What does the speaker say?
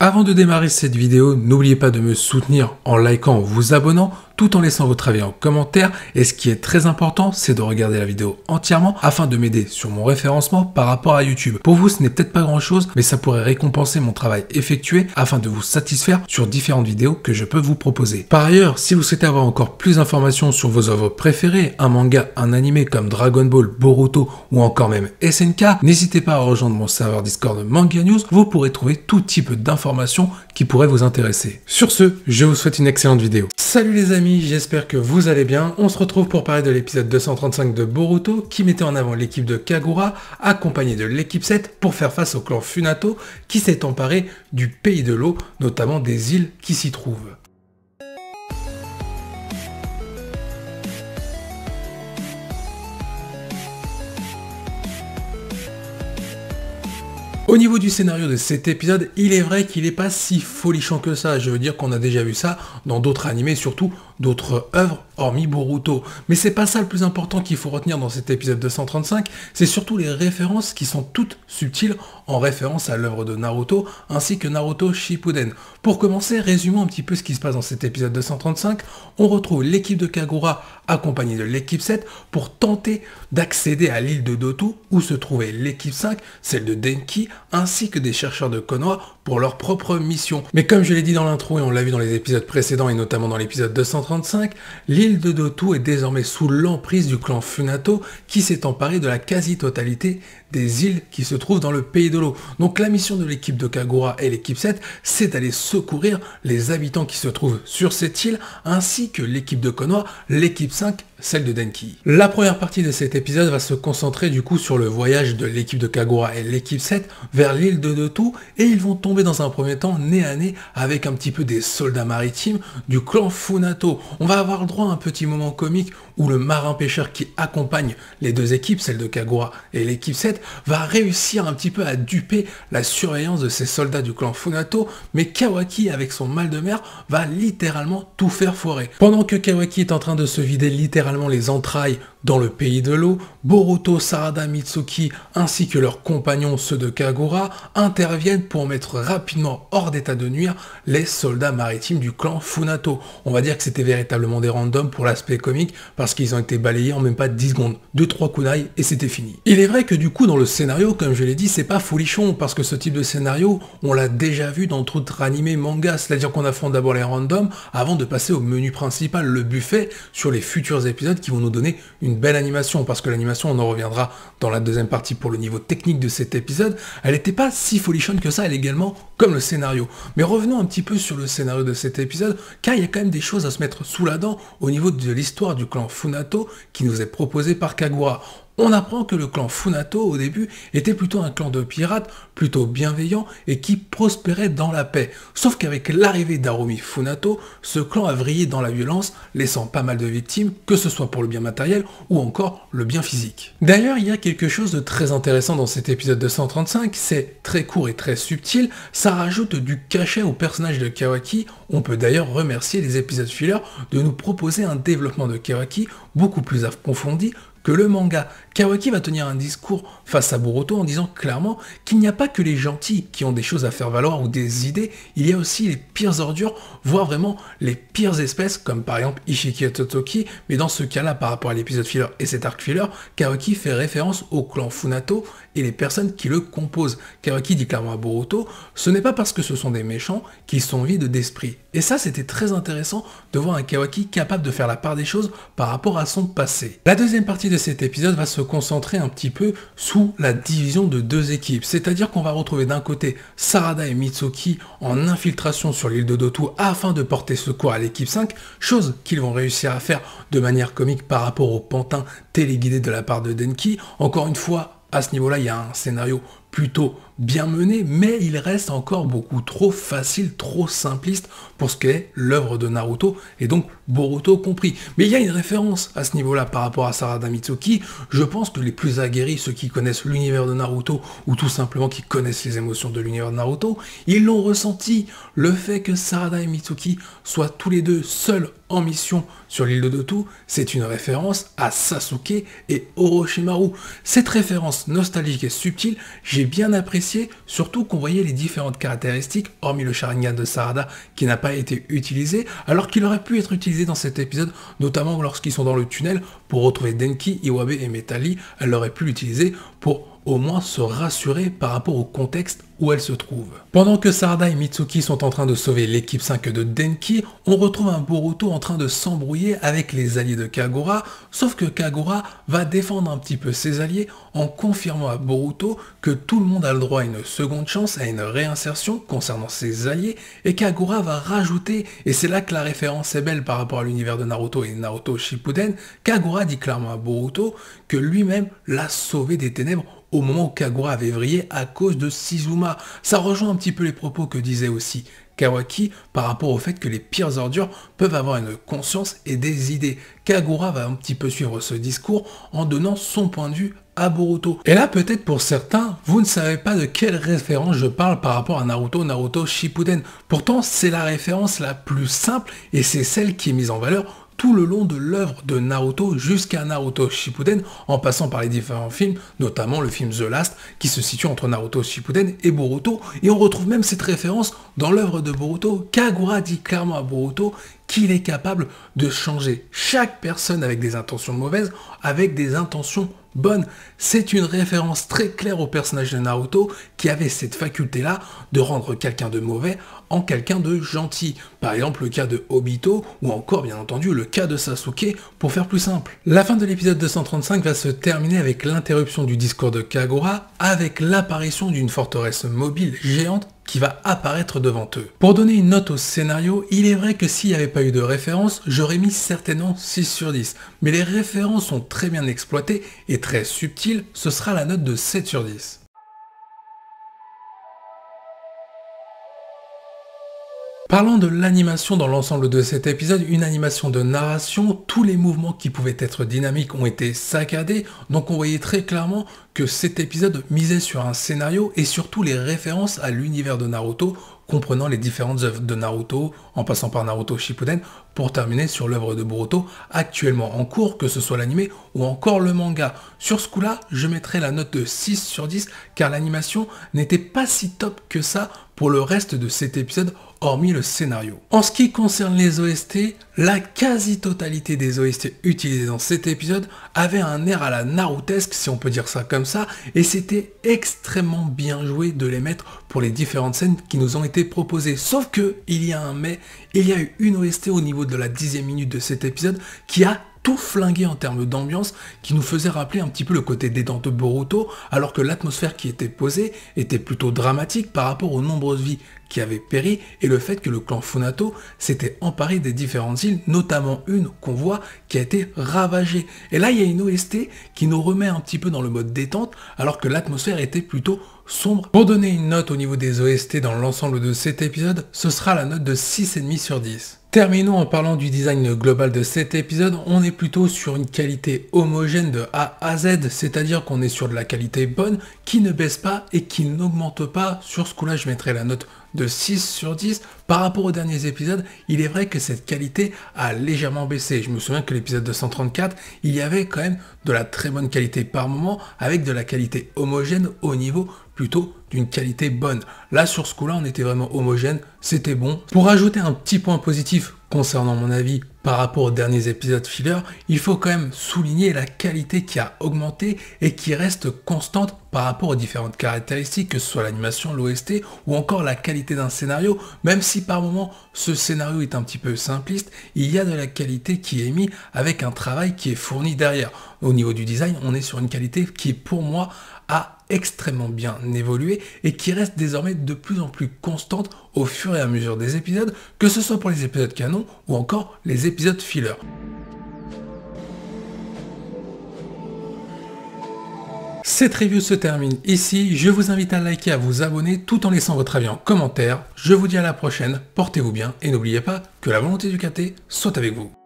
Avant de démarrer cette vidéo, n'oubliez pas de me soutenir en likant, en vous abonnant, tout en laissant votre avis en commentaire. Et ce qui est très important, c'est de regarder la vidéo entièrement afin de m'aider sur mon référencement par rapport à YouTube. Pour vous, ce n'est peut-être pas grand-chose, mais ça pourrait récompenser mon travail effectué afin de vous satisfaire sur différentes vidéos que je peux vous proposer. Par ailleurs, si vous souhaitez avoir encore plus d'informations sur vos œuvres préférées, un manga, un animé comme Dragon Ball, Boruto ou encore même SNK, n'hésitez pas à rejoindre mon serveur Discord Manga News, vous pourrez trouver tout type d'informations qui pourraient vous intéresser. Sur ce, je vous souhaite une excellente vidéo. Salut les amis j'espère que vous allez bien. On se retrouve pour parler de l'épisode 235 de Boruto qui mettait en avant l'équipe de Kagura accompagnée de l'équipe 7 pour faire face au clan Funato qui s'est emparé du pays de l'eau, notamment des îles qui s'y trouvent. Au niveau du scénario de cet épisode, il est vrai qu'il n'est pas si folichant que ça. Je veux dire qu'on a déjà vu ça dans d'autres animés, surtout d'autres œuvres, hormis Boruto. Mais c'est pas ça le plus important qu'il faut retenir dans cet épisode 235, c'est surtout les références qui sont toutes subtiles en référence à l'œuvre de Naruto, ainsi que Naruto Shippuden. Pour commencer, résumons un petit peu ce qui se passe dans cet épisode 235, on retrouve l'équipe de Kagura accompagnée de l'équipe 7 pour tenter d'accéder à l'île de Dotu où se trouvait l'équipe 5, celle de Denki, ainsi que des chercheurs de Konoha leur propre mission. Mais comme je l'ai dit dans l'intro et on l'a vu dans les épisodes précédents et notamment dans l'épisode 235, l'île de Dotu est désormais sous l'emprise du clan Funato qui s'est emparé de la quasi-totalité des îles qui se trouvent dans le pays de l'eau. Donc la mission de l'équipe de Kagura et l'équipe 7, c'est d'aller secourir les habitants qui se trouvent sur cette île, ainsi que l'équipe de Konoha, l'équipe 5, celle de Denki. La première partie de cet épisode va se concentrer du coup sur le voyage de l'équipe de Kagura et l'équipe 7 vers l'île de Dotu, et ils vont tomber dans un premier temps nez à nez avec un petit peu des soldats maritimes du clan Funato. On va avoir droit à un petit moment comique où le marin-pêcheur qui accompagne les deux équipes, celle de Kagura et l'équipe 7, va réussir un petit peu à duper la surveillance de ses soldats du clan Funato, mais Kawaki avec son mal de mer va littéralement tout faire foirer. Pendant que Kawaki est en train de se vider littéralement les entrailles dans le pays de l'eau, Boruto, Sarada, Mitsuki ainsi que leurs compagnons, ceux de Kagura, interviennent pour mettre rapidement hors d'état de nuire les soldats maritimes du clan Funato. On va dire que c'était véritablement des randoms pour l'aspect comique parce parce qu'ils ont été balayés en même pas 10 secondes. 2 trois coups d'œil et c'était fini. Il est vrai que du coup dans le scénario, comme je l'ai dit, c'est pas folichon parce que ce type de scénario, on l'a déjà vu dans d'autres animés manga, c'est-à-dire qu'on affronte d'abord les randoms avant de passer au menu principal, le buffet, sur les futurs épisodes qui vont nous donner une belle animation parce que l'animation, on en reviendra dans la deuxième partie pour le niveau technique de cet épisode, elle n'était pas si folichonne que ça, elle est également comme le scénario. Mais revenons un petit peu sur le scénario de cet épisode car il y a quand même des choses à se mettre sous la dent au niveau de l'histoire du clan Funato qui nous est proposé par Kagura. On apprend que le clan Funato au début était plutôt un clan de pirates, plutôt bienveillant et qui prospérait dans la paix. Sauf qu'avec l'arrivée d'Arumi Funato, ce clan a vrillé dans la violence, laissant pas mal de victimes, que ce soit pour le bien matériel ou encore le bien physique. D'ailleurs, il y a quelque chose de très intéressant dans cet épisode 235, c'est très court et très subtil, ça rajoute du cachet au personnage de Kawaki on peut d'ailleurs remercier les épisodes filler de nous proposer un développement de Kawaki beaucoup plus approfondi que le manga. Kawaki va tenir un discours face à Boruto en disant clairement qu'il n'y a pas que les gentils qui ont des choses à faire valoir ou des idées, il y a aussi les pires ordures, voire vraiment les pires espèces, comme par exemple Ishiki Totoki, mais dans ce cas-là par rapport à l'épisode filler et cet arc filler, Kawaki fait référence au clan Funato et les personnes qui le composent. Kawaki dit clairement à Boruto, ce n'est pas parce que ce sont des méchants qu'ils sont vides d'esprit. Et ça, c'était très intéressant de voir un Kawaki capable de faire la part des choses par rapport à son passé. La deuxième partie de cet épisode va se concentrer un petit peu sous la division de deux équipes. C'est-à-dire qu'on va retrouver d'un côté Sarada et Mitsuki en infiltration sur l'île de Dotu afin de porter secours à l'équipe 5, chose qu'ils vont réussir à faire de manière comique par rapport au pantin téléguidé de la part de Denki. Encore une fois, à ce niveau-là, il y a un scénario plutôt bien mené, mais il reste encore beaucoup trop facile, trop simpliste pour ce qu'est l'œuvre de Naruto, et donc Boruto compris. Mais il y a une référence à ce niveau-là par rapport à Sarada Mitsuki. Je pense que les plus aguerris, ceux qui connaissent l'univers de Naruto, ou tout simplement qui connaissent les émotions de l'univers de Naruto, ils l'ont ressenti. Le fait que Sarada et Mitsuki soient tous les deux seuls en mission sur l'île de Dotu, c'est une référence à Sasuke et Orochimaru. Cette référence nostalgique et subtile, j'ai bien apprécié, surtout qu'on voyait les différentes caractéristiques, hormis le Sharingan de Sarada qui n'a pas été utilisé, alors qu'il aurait pu être utilisé dans cet épisode, notamment lorsqu'ils sont dans le tunnel pour retrouver Denki, Iwabe et Metali, elle aurait pu l'utiliser pour au moins se rassurer par rapport au contexte où elle se trouve. Pendant que Sarda et Mitsuki sont en train de sauver l'équipe 5 de Denki, on retrouve un Boruto en train de s'embrouiller avec les alliés de Kagura, sauf que Kagura va défendre un petit peu ses alliés en confirmant à Boruto que tout le monde a le droit à une seconde chance, à une réinsertion concernant ses alliés, et Kagura va rajouter, et c'est là que la référence est belle par rapport à l'univers de Naruto et Naruto Shippuden, Kagura dit clairement à Boruto que lui-même l'a sauvé des ténèbres au moment où Kagura avait vrillé à cause de Sizuma. Ça rejoint un petit peu les propos que disait aussi Kawaki par rapport au fait que les pires ordures peuvent avoir une conscience et des idées. Kagura va un petit peu suivre ce discours en donnant son point de vue à Boruto. Et là, peut-être pour certains, vous ne savez pas de quelle référence je parle par rapport à Naruto, Naruto Shippuden. Pourtant, c'est la référence la plus simple et c'est celle qui est mise en valeur tout le long de l'œuvre de Naruto jusqu'à Naruto Shippuden, en passant par les différents films, notamment le film The Last, qui se situe entre Naruto Shippuden et Boruto, et on retrouve même cette référence dans l'œuvre de Boruto. Kagura dit clairement à Boruto qu'il est capable de changer chaque personne avec des intentions mauvaises, avec des intentions bonne. C'est une référence très claire au personnage de Naruto qui avait cette faculté-là de rendre quelqu'un de mauvais en quelqu'un de gentil. Par exemple le cas de Obito ou encore bien entendu le cas de Sasuke pour faire plus simple. La fin de l'épisode 235 va se terminer avec l'interruption du discours de Kagura avec l'apparition d'une forteresse mobile géante qui va apparaître devant eux. Pour donner une note au scénario, il est vrai que s'il n'y avait pas eu de référence, j'aurais mis certainement 6 sur 10. Mais les références sont très bien exploitées et très subtiles, ce sera la note de 7 sur 10. Parlant de l'animation dans l'ensemble de cet épisode, une animation de narration, tous les mouvements qui pouvaient être dynamiques ont été saccadés, donc on voyait très clairement que cet épisode misait sur un scénario et surtout les références à l'univers de Naruto, comprenant les différentes œuvres de Naruto, en passant par Naruto Shippuden, pour terminer sur l'œuvre de Boruto actuellement en cours, que ce soit l'anime ou encore le manga. Sur ce coup-là, je mettrai la note de 6 sur 10, car l'animation n'était pas si top que ça pour le reste de cet épisode, hormis le scénario. En ce qui concerne les OST, la quasi-totalité des OST utilisés dans cet épisode avait un air à la Naroutesque si on peut dire ça comme ça, et c'était extrêmement bien joué de les mettre pour les différentes scènes qui nous ont été proposées. Sauf que, il y a un mais, il y a eu une OST au niveau de la dixième minute de cet épisode qui a tout flingué en termes d'ambiance qui nous faisait rappeler un petit peu le côté détente de Boruto alors que l'atmosphère qui était posée était plutôt dramatique par rapport aux nombreuses vies qui avaient péri et le fait que le clan Funato s'était emparé des différentes îles, notamment une qu'on voit qui a été ravagée. Et là, il y a une OST qui nous remet un petit peu dans le mode détente alors que l'atmosphère était plutôt sombre. Pour donner une note au niveau des OST dans l'ensemble de cet épisode, ce sera la note de demi sur 10. Terminons en parlant du design global de cet épisode. On est plutôt sur une qualité homogène de A à Z, c'est-à-dire qu'on est sur de la qualité bonne qui ne baisse pas et qui n'augmente pas. Sur ce coup-là, je mettrai la note de 6 sur 10. Par rapport aux derniers épisodes, il est vrai que cette qualité a légèrement baissé. Je me souviens que l'épisode 234, il y avait quand même de la très bonne qualité par moment, avec de la qualité homogène au niveau plutôt d'une qualité bonne. Là, sur ce coup-là, on était vraiment homogène, c'était bon. Pour ajouter un petit point positif concernant mon avis par rapport aux derniers épisodes filler, il faut quand même souligner la qualité qui a augmenté et qui reste constante par rapport aux différentes caractéristiques, que ce soit l'animation, l'OST ou encore la qualité d'un scénario. Même si par moment ce scénario est un petit peu simpliste, il y a de la qualité qui est mise avec un travail qui est fourni derrière. Au niveau du design, on est sur une qualité qui pour moi a extrêmement bien évoluée et qui reste désormais de plus en plus constante au fur et à mesure des épisodes, que ce soit pour les épisodes canon ou encore les épisodes filler. Cette review se termine ici, je vous invite à liker, à vous abonner tout en laissant votre avis en commentaire. Je vous dis à la prochaine, portez-vous bien et n'oubliez pas que la volonté du KT soit avec vous.